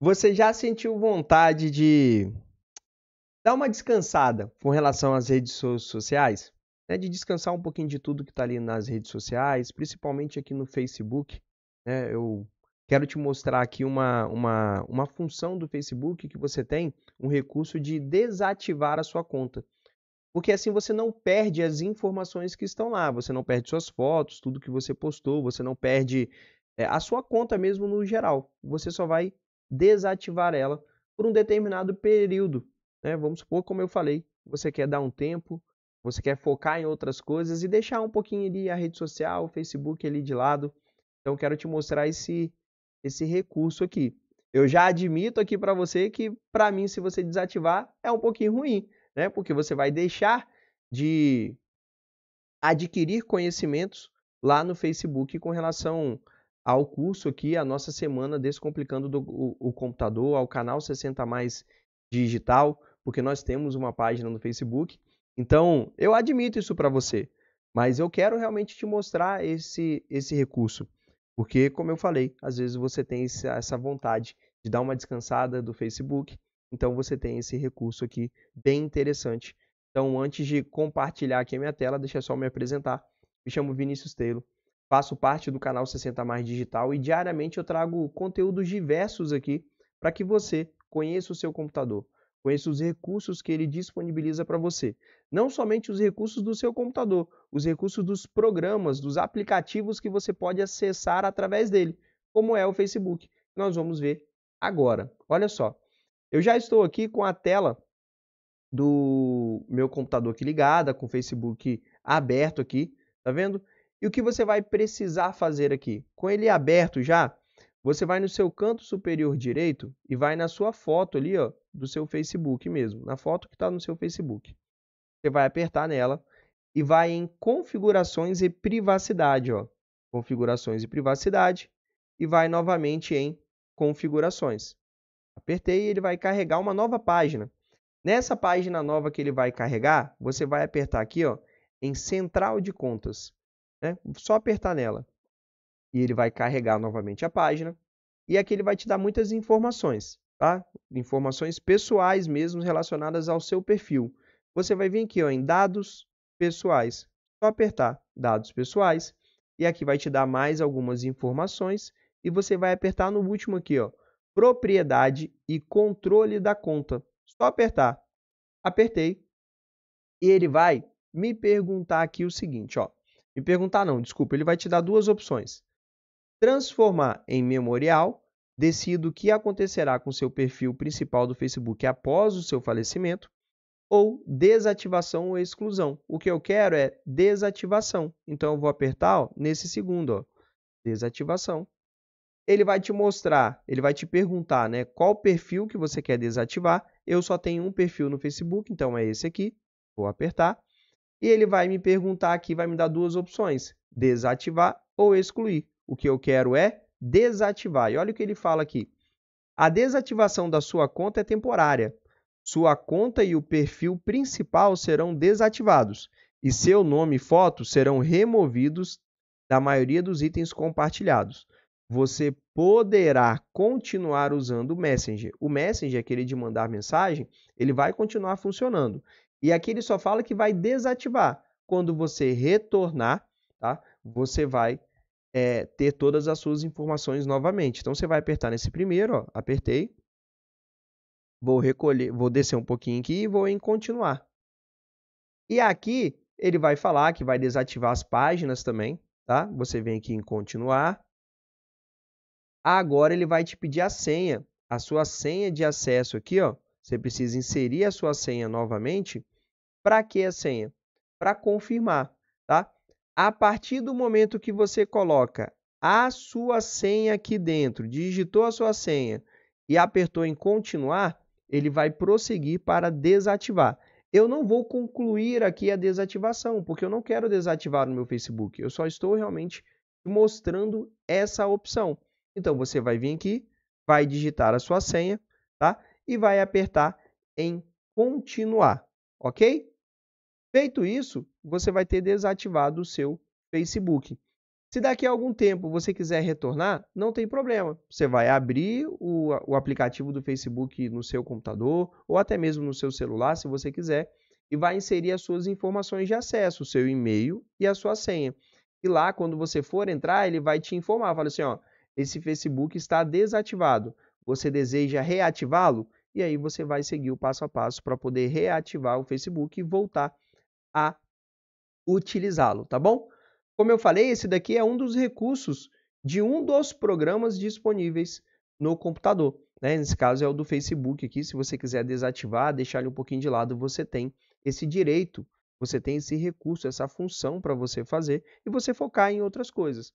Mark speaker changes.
Speaker 1: Você já sentiu vontade de dar uma descansada com relação às redes sociais? Né? De descansar um pouquinho de tudo que está ali nas redes sociais, principalmente aqui no Facebook. Né? Eu quero te mostrar aqui uma, uma, uma função do Facebook que você tem, um recurso de desativar a sua conta. Porque assim você não perde as informações que estão lá, você não perde suas fotos, tudo que você postou, você não perde é, a sua conta mesmo no geral. Você só vai desativar ela por um determinado período. Né? Vamos supor, como eu falei, você quer dar um tempo, você quer focar em outras coisas e deixar um pouquinho ali a rede social, o Facebook ali de lado. Então quero te mostrar esse esse recurso aqui. Eu já admito aqui para você que para mim se você desativar é um pouquinho ruim, né? Porque você vai deixar de adquirir conhecimentos lá no Facebook com relação ao curso aqui, a nossa semana Descomplicando do, o, o, Computador, ao canal 60 Mais Digital, porque nós temos uma página no Facebook. Então, eu admito isso para você, mas eu quero realmente te mostrar esse, esse recurso, porque, como eu falei, às vezes você tem essa vontade de dar uma descansada do Facebook, então você tem esse recurso aqui bem interessante. Então, antes de compartilhar aqui a minha tela, deixa só me apresentar. Me chamo Vinícius Taylor, Faço parte do canal 60 Mais Digital e diariamente eu trago conteúdos diversos aqui para que você conheça o seu computador, conheça os recursos que ele disponibiliza para você. Não somente os recursos do seu computador, os recursos dos programas, dos aplicativos que você pode acessar através dele, como é o Facebook. Nós vamos ver agora. Olha só, eu já estou aqui com a tela do meu computador aqui ligada, com o Facebook aberto aqui, tá vendo? E o que você vai precisar fazer aqui? Com ele aberto já, você vai no seu canto superior direito e vai na sua foto ali, ó, do seu Facebook mesmo, na foto que está no seu Facebook. Você vai apertar nela e vai em configurações e privacidade, ó. Configurações e privacidade e vai novamente em configurações. Apertei e ele vai carregar uma nova página. Nessa página nova que ele vai carregar, você vai apertar aqui, ó, em central de contas. Né? Só apertar nela. E ele vai carregar novamente a página. E aqui ele vai te dar muitas informações, tá? Informações pessoais mesmo relacionadas ao seu perfil. Você vai vir aqui ó, em dados pessoais. Só apertar dados pessoais. E aqui vai te dar mais algumas informações. E você vai apertar no último aqui, ó, propriedade e controle da conta. Só apertar. Apertei. E ele vai me perguntar aqui o seguinte, ó. Me perguntar não, desculpa, ele vai te dar duas opções. Transformar em memorial, decido o que acontecerá com seu perfil principal do Facebook após o seu falecimento, ou desativação ou exclusão. O que eu quero é desativação. Então eu vou apertar ó, nesse segundo, ó, desativação. Ele vai te mostrar, ele vai te perguntar, né, qual perfil que você quer desativar. Eu só tenho um perfil no Facebook, então é esse aqui. Vou apertar. E ele vai me perguntar aqui, vai me dar duas opções: desativar ou excluir. O que eu quero é desativar. E olha o que ele fala aqui. A desativação da sua conta é temporária. Sua conta e o perfil principal serão desativados e seu nome e foto serão removidos da maioria dos itens compartilhados. Você poderá continuar usando o Messenger. O Messenger, aquele de mandar mensagem, ele vai continuar funcionando. E aqui ele só fala que vai desativar. Quando você retornar, tá? Você vai é, ter todas as suas informações novamente. Então você vai apertar nesse primeiro, ó, apertei. Vou recolher, vou descer um pouquinho aqui e vou em continuar. E aqui ele vai falar que vai desativar as páginas também, tá? Você vem aqui em continuar. Agora ele vai te pedir a senha, a sua senha de acesso aqui, ó. Você precisa inserir a sua senha novamente para que a senha? Para confirmar, tá? A partir do momento que você coloca a sua senha aqui dentro, digitou a sua senha e apertou em continuar, ele vai prosseguir para desativar. Eu não vou concluir aqui a desativação, porque eu não quero desativar no meu Facebook. Eu só estou realmente mostrando essa opção. Então você vai vir aqui, vai digitar a sua senha, tá? E vai apertar em continuar, ok? Feito isso, você vai ter desativado o seu Facebook. Se daqui a algum tempo você quiser retornar, não tem problema. Você vai abrir o, o, aplicativo do Facebook no seu computador ou até mesmo no seu celular, se você quiser, e vai inserir as suas informações de acesso, o seu e-mail e a sua senha. E lá, quando você for entrar, ele vai te informar, fala assim, ó, esse Facebook está desativado. Você deseja reativá-lo? E aí você vai seguir o passo a passo para poder reativar o Facebook e voltar a utilizá-lo, tá bom? Como eu falei, esse daqui é um dos recursos de um dos programas disponíveis no computador. Né? Nesse caso é o do Facebook aqui. Se você quiser desativar, deixar ele um pouquinho de lado, você tem esse direito, você tem esse recurso, essa função para você fazer e você focar em outras coisas.